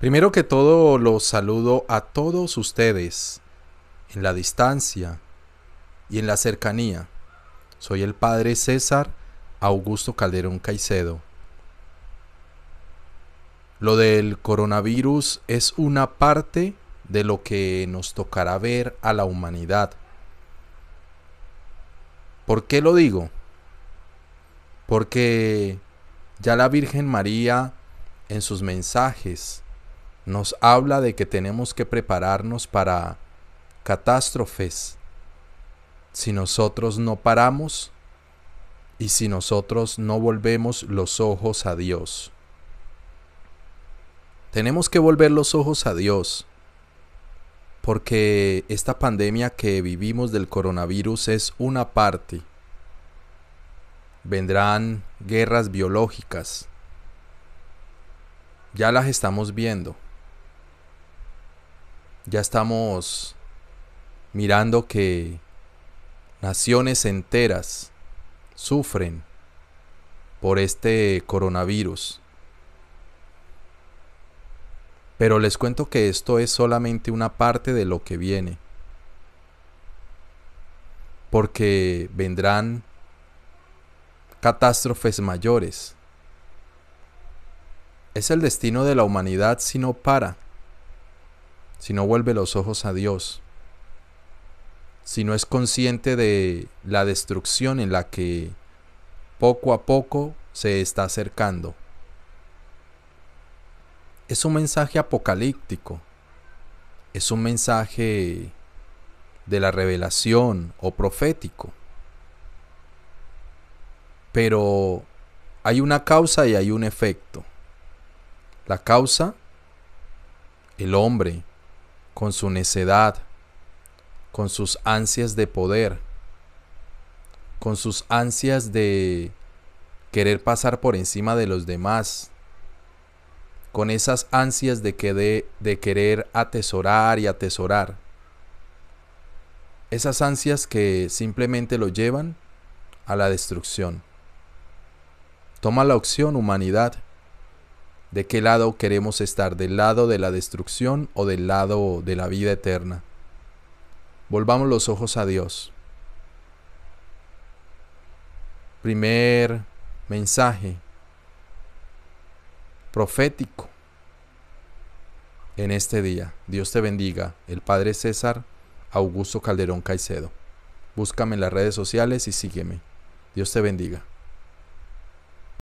Primero que todo, los saludo a todos ustedes, en la distancia y en la cercanía. Soy el Padre César Augusto Calderón Caicedo. Lo del coronavirus es una parte de lo que nos tocará ver a la humanidad. ¿Por qué lo digo? Porque ya la Virgen María en sus mensajes nos habla de que tenemos que prepararnos para catástrofes si nosotros no paramos y si nosotros no volvemos los ojos a Dios. Tenemos que volver los ojos a Dios, porque esta pandemia que vivimos del coronavirus es una parte. Vendrán guerras biológicas. Ya las estamos viendo ya estamos mirando que naciones enteras sufren por este coronavirus. Pero les cuento que esto es solamente una parte de lo que viene. Porque vendrán catástrofes mayores. Es el destino de la humanidad si no para si no vuelve los ojos a Dios, si no es consciente de la destrucción en la que poco a poco se está acercando. Es un mensaje apocalíptico, es un mensaje de la revelación o profético. Pero hay una causa y hay un efecto. La causa, el hombre, con su necedad, con sus ansias de poder, con sus ansias de querer pasar por encima de los demás, con esas ansias de, querer atesorar y atesorar. Esas ansias que simplemente lo llevan a la destrucción. Toma la opción, humanidad, de qué lado queremos estar, del lado de la destrucción o del lado de la vida eterna. Volvamos los ojos a Dios. Primer mensaje profético en este día. Dios te bendiga. El Padre César Augusto Calderón Caicedo. Búscame en las redes sociales y sígueme. Dios te bendiga.